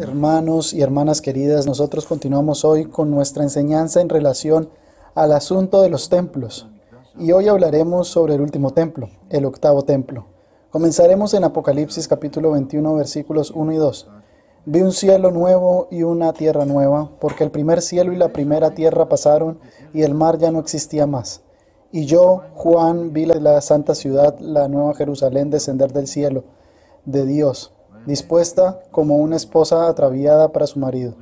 hermanos y hermanas queridas. Nosotros continuamos hoy con nuestra enseñanza en relación al asunto de los templos. Y hoy hablaremos sobre el último templo, el octavo templo. Comenzaremos en Apocalipsis capítulo 21, versículos 1 y 2. Vi un cielo nuevo y una tierra nueva, porque el primer cielo y la primera tierra pasaron y el mar ya no existía más. Y yo, Juan, vi la santa ciudad, la nueva Jerusalén, descender del cielo de Dios dispuesta como una esposa atraviada para su marido.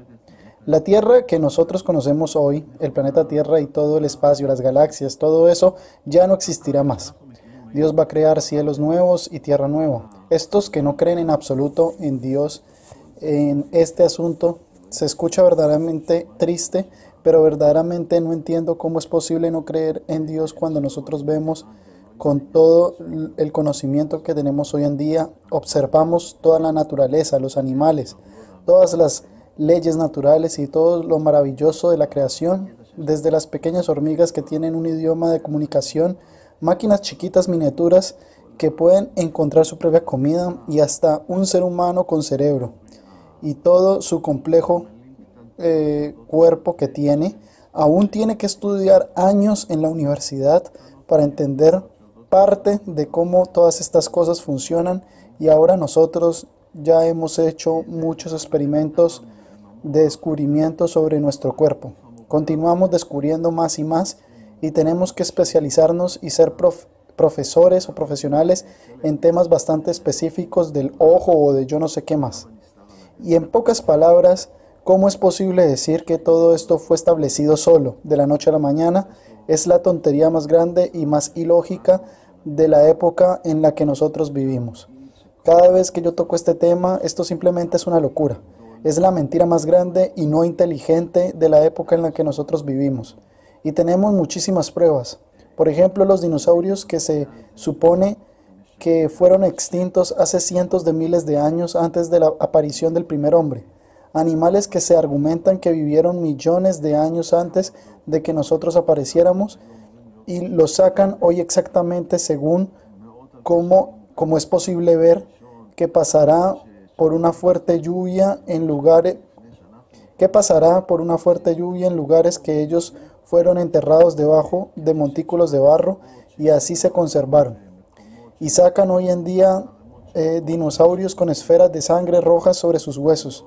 La Tierra que nosotros conocemos hoy, el planeta Tierra y todo el espacio, las galaxias, todo eso, ya no existirá más. Dios va a crear cielos nuevos y tierra nueva. Estos que no creen en absoluto en Dios, en este asunto, se escucha verdaderamente triste, pero verdaderamente no entiendo cómo es posible no creer en Dios cuando nosotros vemos con todo el conocimiento que tenemos hoy en día, observamos toda la naturaleza, los animales, todas las leyes naturales y todo lo maravilloso de la creación, desde las pequeñas hormigas que tienen un idioma de comunicación, máquinas chiquitas miniaturas que pueden encontrar su propia comida y hasta un ser humano con cerebro y todo su complejo eh, cuerpo que tiene, aún tiene que estudiar años en la universidad para entender parte de cómo todas estas cosas funcionan y ahora nosotros ya hemos hecho muchos experimentos de descubrimiento sobre nuestro cuerpo. Continuamos descubriendo más y más y tenemos que especializarnos y ser profesores o profesionales en temas bastante específicos del ojo o de yo no sé qué más. Y en pocas palabras, ¿cómo es posible decir que todo esto fue establecido solo, de la noche a la mañana? Es la tontería más grande y más ilógica de la época en la que nosotros vivimos. Cada vez que yo toco este tema, esto simplemente es una locura. Es la mentira más grande y no inteligente de la época en la que nosotros vivimos. Y tenemos muchísimas pruebas. Por ejemplo, los dinosaurios que se supone que fueron extintos hace cientos de miles de años antes de la aparición del primer hombre. Animales que se argumentan que vivieron millones de años antes de que nosotros apareciéramos y lo sacan hoy exactamente según cómo, como es posible ver que pasará por una fuerte lluvia en lugares que pasará por una fuerte lluvia en lugares que ellos fueron enterrados debajo de montículos de barro y así se conservaron. Y sacan hoy en día eh, dinosaurios con esferas de sangre roja sobre sus huesos.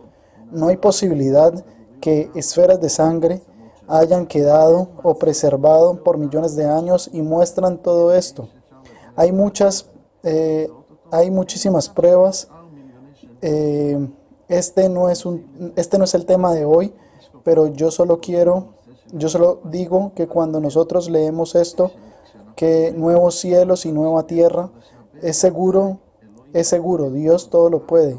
No hay posibilidad que esferas de sangre hayan quedado o preservado por millones de años y muestran todo esto. Hay muchas, eh, hay muchísimas pruebas. Eh, este, no es un, este no es el tema de hoy, pero yo solo quiero, yo solo digo que cuando nosotros leemos esto, que nuevos cielos y nueva tierra, es seguro, es seguro, Dios todo lo puede.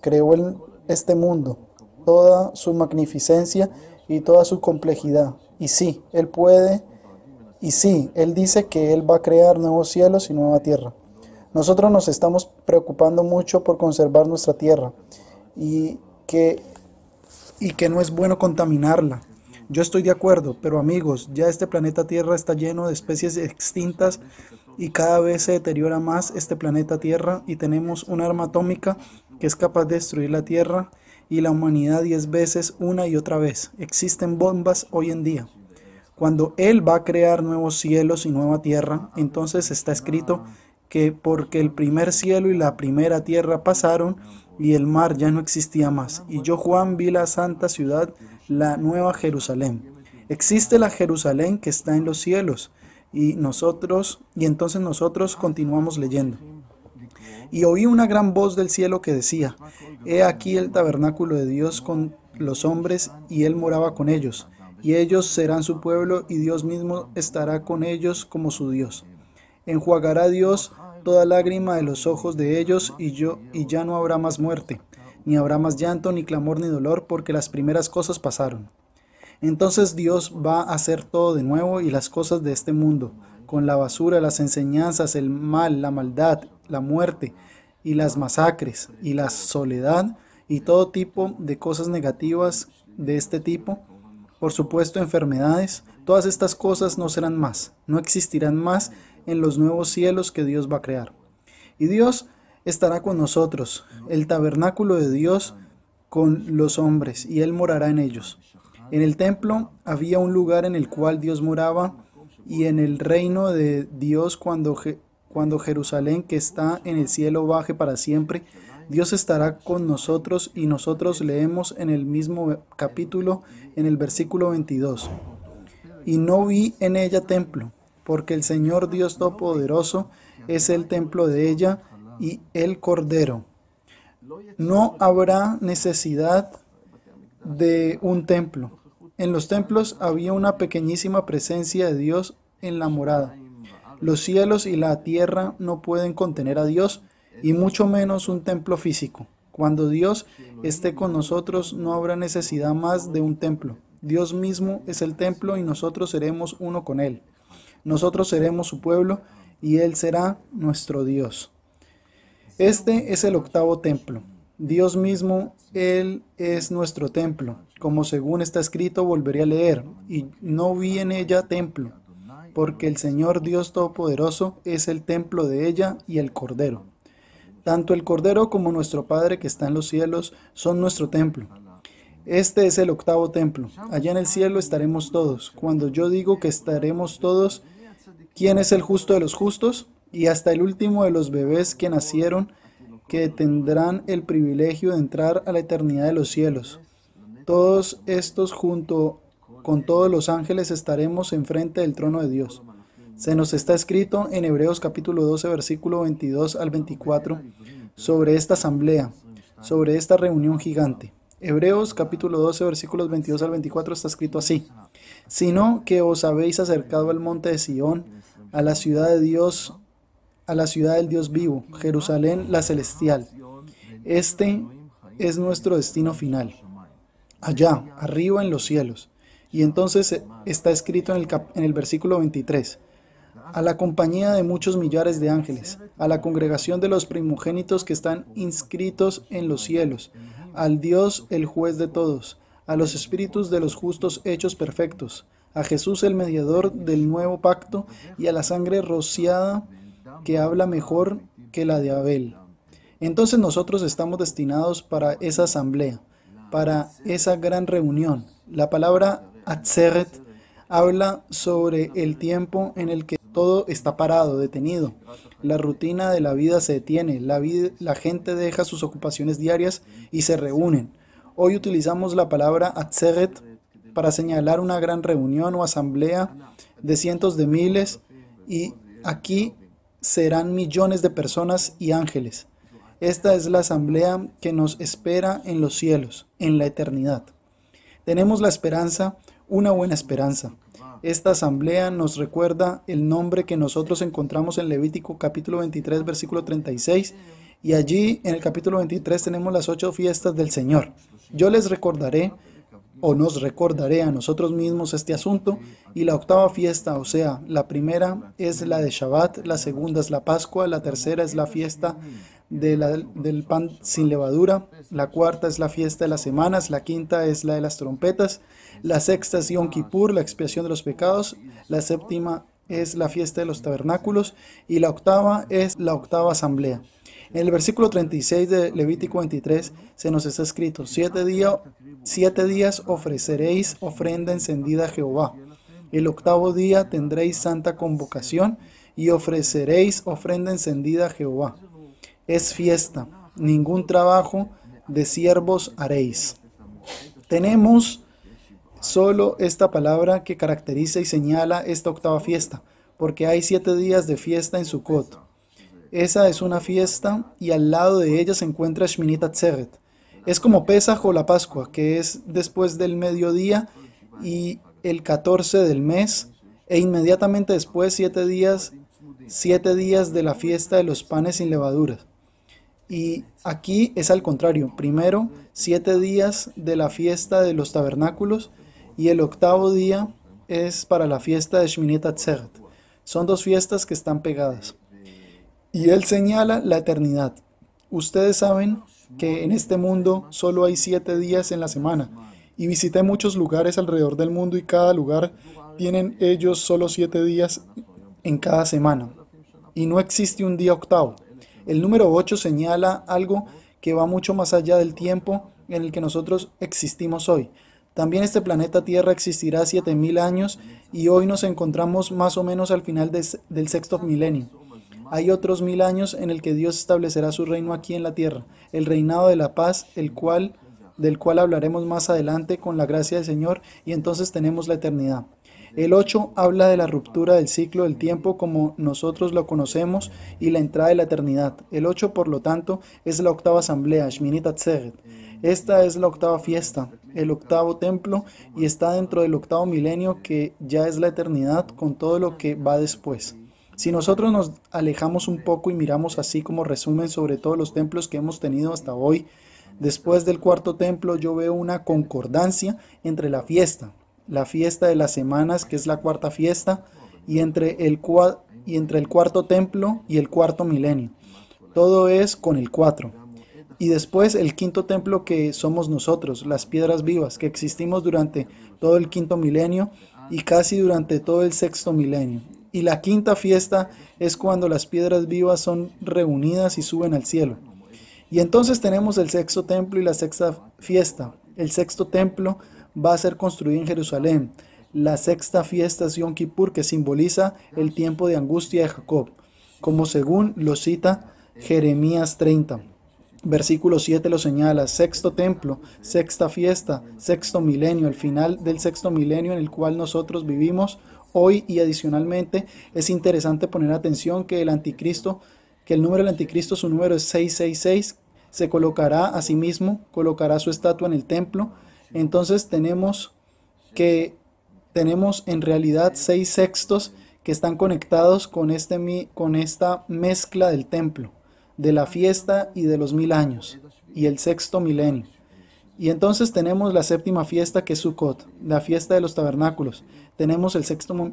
Creó en este mundo, toda su magnificencia y toda su complejidad. Y sí, Él puede, y sí, Él dice que Él va a crear nuevos cielos y nueva tierra. Nosotros nos estamos preocupando mucho por conservar nuestra tierra y que, y que no es bueno contaminarla. Yo estoy de acuerdo, pero amigos, ya este planeta Tierra está lleno de especies extintas y cada vez se deteriora más este planeta Tierra y tenemos un arma atómica que es capaz de destruir la Tierra y la humanidad diez veces una y otra vez. Existen bombas hoy en día. Cuando Él va a crear nuevos cielos y nueva tierra, entonces está escrito que porque el primer cielo y la primera tierra pasaron y el mar ya no existía más. Y yo, Juan, vi la santa ciudad, la nueva Jerusalén. Existe la Jerusalén que está en los cielos y nosotros, y entonces nosotros continuamos leyendo. Y oí una gran voz del cielo que decía, He aquí el tabernáculo de Dios con los hombres, y él moraba con ellos, y ellos serán su pueblo, y Dios mismo estará con ellos como su Dios. Enjuagará Dios toda lágrima de los ojos de ellos, y, yo, y ya no habrá más muerte, ni habrá más llanto, ni clamor, ni dolor, porque las primeras cosas pasaron. Entonces Dios va a hacer todo de nuevo y las cosas de este mundo, con la basura, las enseñanzas, el mal, la maldad, la muerte y las masacres y la soledad y todo tipo de cosas negativas de este tipo, por supuesto enfermedades, todas estas cosas no serán más, no existirán más en los nuevos cielos que Dios va a crear. Y Dios estará con nosotros, el tabernáculo de Dios con los hombres, y Él morará en ellos. En el templo había un lugar en el cual Dios moraba, y en el reino de Dios cuando cuando Jerusalén que está en el cielo baje para siempre, Dios estará con nosotros y nosotros leemos en el mismo capítulo, en el versículo 22. Y no vi en ella templo, porque el Señor Dios Todopoderoso es el templo de ella y el Cordero. No habrá necesidad de un templo. En los templos había una pequeñísima presencia de Dios en la morada. Los cielos y la tierra no pueden contener a Dios, y mucho menos un templo físico. Cuando Dios esté con nosotros no habrá necesidad más de un templo. Dios mismo es el templo y nosotros seremos uno con Él. Nosotros seremos su pueblo y Él será nuestro Dios. Este es el octavo templo. Dios mismo, Él es nuestro templo. Como según está escrito, volveré a leer. Y no vi en ella templo, porque el Señor Dios Todopoderoso es el templo de ella y el Cordero. Tanto el Cordero como nuestro Padre que está en los cielos son nuestro templo. Este es el octavo templo. Allá en el cielo estaremos todos. Cuando yo digo que estaremos todos, ¿quién es el justo de los justos? Y hasta el último de los bebés que nacieron, que tendrán el privilegio de entrar a la eternidad de los cielos. Todos estos junto con todos los ángeles estaremos enfrente del trono de Dios. Se nos está escrito en Hebreos capítulo 12, versículo 22 al 24, sobre esta asamblea, sobre esta reunión gigante. Hebreos capítulo 12, versículos 22 al 24 está escrito así, sino que os habéis acercado al monte de Sión, a la ciudad de Dios, a la ciudad del Dios vivo, Jerusalén la celestial. Este es nuestro destino final, allá, arriba en los cielos. Y entonces eh, está escrito en el, en el versículo 23, a la compañía de muchos millares de ángeles, a la congregación de los primogénitos que están inscritos en los cielos, al Dios el juez de todos, a los espíritus de los justos hechos perfectos, a Jesús el mediador del nuevo pacto y a la sangre rociada que habla mejor que la de Abel. Entonces nosotros estamos destinados para esa asamblea, para esa gran reunión. La palabra Atzeret habla sobre el tiempo en el que todo está parado, detenido. La rutina de la vida se detiene, la, la gente deja sus ocupaciones diarias y se reúnen. Hoy utilizamos la palabra Atzeret para señalar una gran reunión o asamblea de cientos de miles y aquí serán millones de personas y ángeles. Esta es la asamblea que nos espera en los cielos, en la eternidad. Tenemos la esperanza una buena esperanza. Esta asamblea nos recuerda el nombre que nosotros encontramos en Levítico capítulo 23 versículo 36 y allí en el capítulo 23 tenemos las ocho fiestas del Señor. Yo les recordaré o nos recordaré a nosotros mismos este asunto, y la octava fiesta, o sea, la primera es la de Shabbat, la segunda es la Pascua, la tercera es la fiesta del pan sin levadura, la cuarta es la fiesta de las semanas, la quinta es la de las trompetas, la sexta es Yom Kippur, la expiación de los pecados, la séptima es la fiesta de los tabernáculos y la octava es la octava asamblea. En el versículo 36 de Levítico 23 se nos está escrito, siete, días ofreceréis ofrenda encendida a Jehová. El octavo día tendréis santa convocación y ofreceréis ofrenda encendida a Jehová. Es fiesta, ningún trabajo de siervos haréis. Tenemos solo esta palabra que caracteriza y señala esta octava fiesta, porque hay siete días de fiesta en Sucot. Esa es una fiesta y al lado de ella se encuentra Shminita Tzeret. Es como Pesaj o la Pascua, que es después del mediodía y el 14 del mes, e inmediatamente después siete días, siete días de la fiesta de los panes sin levadura. Y aquí es al contrario, primero siete días de la fiesta de los tabernáculos y el octavo día es para la fiesta de Shminita Tzeret. Son dos fiestas que están pegadas. Y él señala la eternidad. Ustedes saben que en este mundo solo hay siete días en la semana. Y visité muchos lugares alrededor del mundo y cada lugar tienen ellos solo siete días en cada semana. Y no existe un día octavo. El número 8 señala algo que va mucho más allá del tiempo en el que nosotros existimos hoy. También este planeta Tierra existirá 7.000 años y hoy nos encontramos más o menos al final del sexto milenio. Hay otros mil años en el que Dios establecerá su reino aquí en la tierra, el reinado de la paz, el cual del cual hablaremos más adelante con la gracia del Señor, y entonces tenemos la eternidad. El 8 habla de la ruptura del ciclo del tiempo como nosotros lo conocemos y la entrada de la eternidad. El 8, por lo tanto, es la octava asamblea, Shminit Atzeret. Esta es la octava fiesta, el octavo templo, y está dentro del octavo milenio que ya es la eternidad con todo lo que va después. Si nosotros nos alejamos un poco y miramos así como resumen sobre todos los templos que hemos tenido hasta hoy, después del cuarto templo yo veo una concordancia entre la fiesta, la fiesta de las semanas, que es la cuarta fiesta, y entre el, y entre el cuarto templo y el cuarto milenio. Todo es con el cuatro. Y después el quinto templo que somos nosotros, las piedras vivas, que existimos durante todo el quinto milenio y casi durante todo el sexto milenio. Y la quinta fiesta es cuando las piedras vivas son reunidas y suben al cielo. Y entonces tenemos el sexto templo y la sexta fiesta. El sexto templo va a ser construido en Jerusalén. La sexta fiesta es Yom Kippur, que simboliza el tiempo de angustia de Jacob, como según lo cita Jeremías 30. Versículo 7 lo señala, sexto templo, sexta fiesta, sexto milenio, el final del sexto milenio en el cual nosotros vivimos hoy y adicionalmente es interesante poner atención que el anticristo, que el número del anticristo, su número es 666, se colocará a sí mismo, colocará su estatua en el templo. Entonces tenemos que tenemos en realidad seis sextos que están conectados con, este, con esta mezcla del templo, de la fiesta y de los mil años y el sexto milenio. Y entonces tenemos la séptima fiesta que es Sukkot, la fiesta de los tabernáculos. Tenemos el, sexto,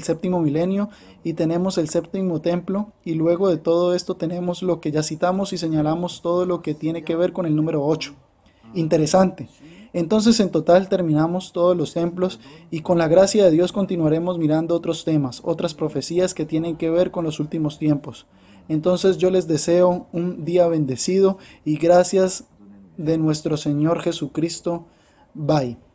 séptimo milenio y tenemos el séptimo templo. Y luego de todo esto tenemos lo que ya citamos y señalamos todo lo que tiene que ver con el número 8. Interesante. Entonces en total terminamos todos los templos y con la gracia de Dios continuaremos mirando otros temas, otras profecías que tienen que ver con los últimos tiempos. Entonces yo les deseo un día bendecido y gracias de nuestro Señor Jesucristo. Bye.